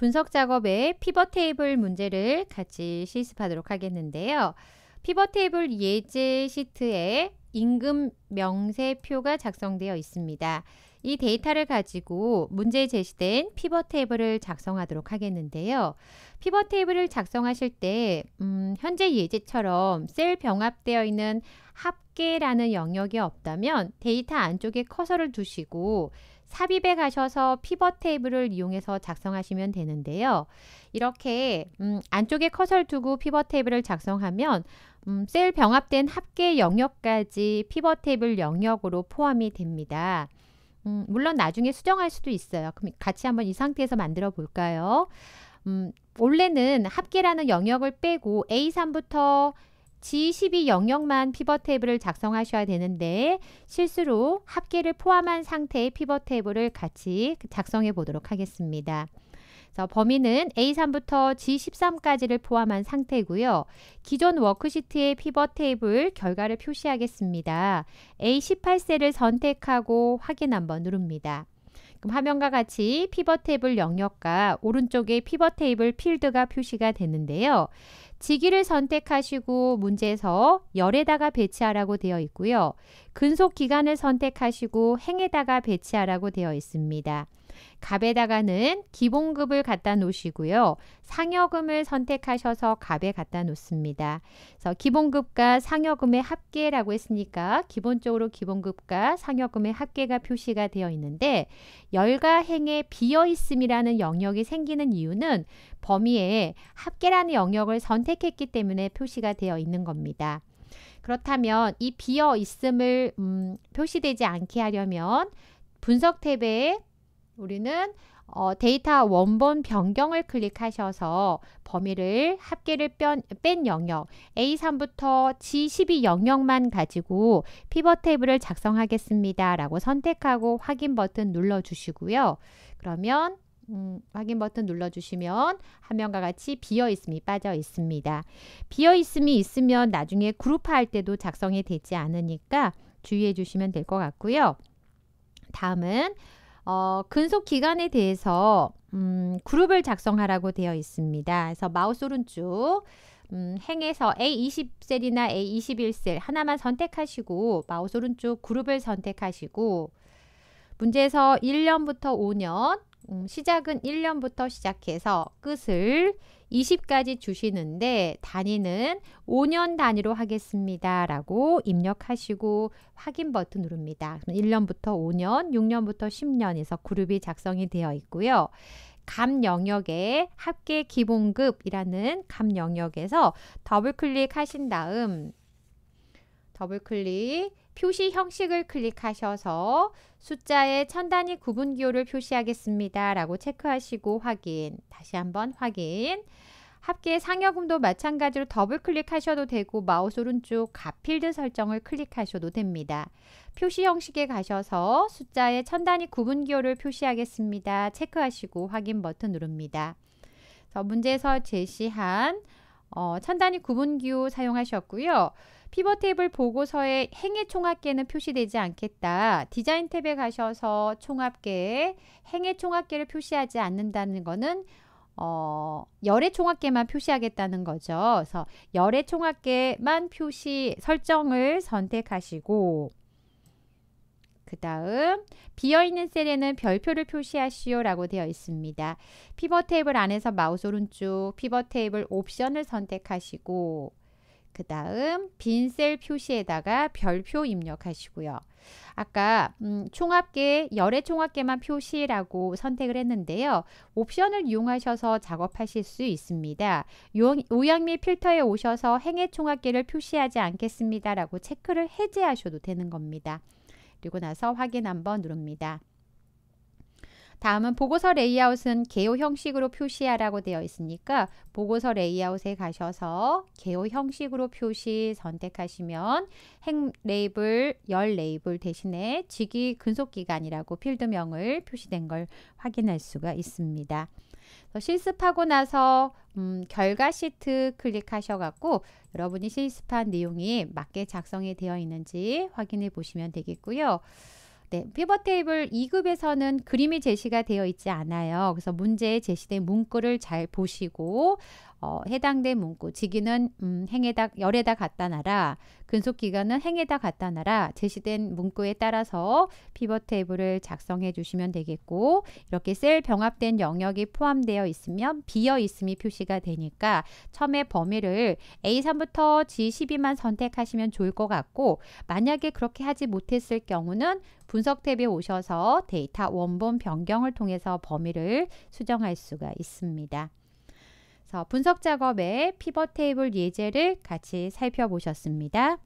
분석 작업의 피벗 테이블 문제를 같이 실습하도록 하겠는데요. 피벗 테이블 예제 시트에 임금 명세표가 작성되어 있습니다. 이 데이터를 가지고 문제에 제시된 피벗 테이블을 작성하도록 하겠는데요. 피벗 테이블을 작성하실 때 음, 현재 예제처럼 셀 병합되어 있는 합계라는 영역이 없다면 데이터 안쪽에 커서를 두시고 삽입에 가셔서 피벗 테이블을 이용해서 작성하시면 되는데요. 이렇게 음, 안쪽에 커서를 두고 피벗 테이블을 작성하면 음, 셀 병합된 합계 영역까지 피벗 테이블 영역으로 포함이 됩니다. 음, 물론 나중에 수정할 수도 있어요. 그럼 같이 한번 이 상태에서 만들어 볼까요? 음, 원래는 합계라는 영역을 빼고 A3부터 G12 영역만 피벗 테이블을 작성하셔야 되는데 실수로 합계를 포함한 상태의 피벗 테이블을 같이 작성해 보도록 하겠습니다. 그래서 범위는 A3부터 G13까지를 포함한 상태고요. 기존 워크시트의 피벗 테이블 결과를 표시하겠습니다. A18셀을 선택하고 확인 한번 누릅니다. 그럼 화면과 같이 피벗 테이블 영역과 오른쪽에 피벗 테이블 필드가 표시가 되는데요. 지기를 선택하시고 문제에서 열에다가 배치하라고 되어 있고요. 근속 기간을 선택하시고 행에다가 배치하라고 되어 있습니다. 갑에다가는 기본급을 갖다 놓으시고요. 상여금을 선택하셔서 갑에 갖다 놓습니다. 그래서 기본급과 상여금의 합계라고 했으니까 기본적으로 기본급과 상여금의 합계가 표시가 되어 있는데 열가 행에 비어 있음이라는 영역이 생기는 이유는 범위에 합계라는 영역을 선택했기 때문에 표시가 되어 있는 겁니다. 그렇다면 이 비어 있음을 음, 표시되지 않게 하려면 분석 탭에 우리는 어, 데이터 원본 변경을 클릭하셔서 범위를 합계를 뺀, 뺀 영역 A3부터 G12 영역만 가지고 피벗 테이블을 작성하겠습니다. 라고 선택하고 확인 버튼 눌러주시고요. 그러면 음, 확인 버튼 눌러주시면 화면과 같이 비어 있음이 빠져 있습니다. 비어 있음이 있으면 나중에 그룹화할 때도 작성이 되지 않으니까 주의해 주시면 될 것 같고요. 다음은 어, 근속 기간에 대해서 음, 그룹을 작성하라고 되어 있습니다. 그래서 마우스 오른쪽 음, 행에서 A20셀이나 A21셀 하나만 선택하시고 마우스 오른쪽 그룹을 선택하시고 문제에서 1년부터 5년 음, 시작은 1년부터 시작해서 끝을 20까지 주시는데 단위는 5년 단위로 하겠습니다. 라고 입력하시고 확인 버튼 누릅니다. 1년부터 5년, 6년부터 10년에서 그룹이 작성이 되어 있고요. 감 영역에 합계 기본급이라는 감 영역에서 더블 클릭하신 다음 더블 클릭 표시 형식을 클릭하셔서 숫자의 천 단위 구분 기호를 표시하겠습니다. 라고 체크하시고 확인, 다시 한번 확인. 합계 상여금도 마찬가지로 더블 클릭하셔도 되고 마우스 오른쪽 가필드 설정을 클릭하셔도 됩니다. 표시 형식에 가셔서 숫자의 천 단위 구분 기호를 표시하겠습니다. 체크하시고 확인 버튼 누릅니다. 문제에서 제시한 어, 천 단위 구분 기호 사용하셨고요. 피벗 테이블 보고서에 행의 총합계는 표시되지 않겠다. 디자인 탭에 가셔서 총합계에 행의 총합계를 표시하지 않는다는 것은 어, 열의 총합계만 표시하겠다는 거죠. 그래서 열의 총합계만 표시 설정을 선택하시고 그 다음 비어있는 셀에는 별표를 표시하시오 라고 되어 있습니다. 피벗 테이블 안에서 마우스 오른쪽 피벗 테이블 옵션을 선택하시고 그 다음 빈 셀 표시에다가 별표 입력하시고요. 아까 음, 총합계, 열의 총합계만 표시라고 선택을 했는데요. 옵션을 이용하셔서 작업하실 수 있습니다. 오양및 필터에 오셔서 행의 총합계를 표시하지 않겠습니다라고 체크를 해제하셔도 되는 겁니다. 그리고 나서 확인 한번 누릅니다. 다음은 보고서 레이아웃은 개요 형식으로 표시하라고 되어 있으니까 보고서 레이아웃에 가셔서 개요 형식으로 표시 선택하시면 행 레이블, 열 레이블 대신에 직위 근속기간이라고 필드명을 표시된 걸 확인할 수가 있습니다. 실습하고 나서 음, 결과 시트 클릭하셔갖고 여러분이 실습한 내용이 맞게 작성이 되어 있는지 확인해 보시면 되겠고요. 네, 피벗 테이블 2급에서는 그림이 제시가 되어 있지 않아요. 그래서 문제에 제시된 문구를 잘 보시고 어, 해당된 문구 직위는 음, 행에다 열에다 갖다 놔라 근속 기간은 행에다 갖다 놔라 제시된 문구에 따라서 피벗 테이블을 작성해 주시면 되겠고 이렇게 셀 병합된 영역이 포함되어 있으면 비어 있음이 표시가 되니까 처음에 범위를 A3부터 G12만 선택하시면 좋을 것 같고 만약에 그렇게 하지 못했을 경우는 분석 탭에 오셔서 데이터 원본 변경을 통해서 범위를 수정할 수가 있습니다. 분석 작업에 피벗 테이블 예제를 같이 살펴보셨습니다.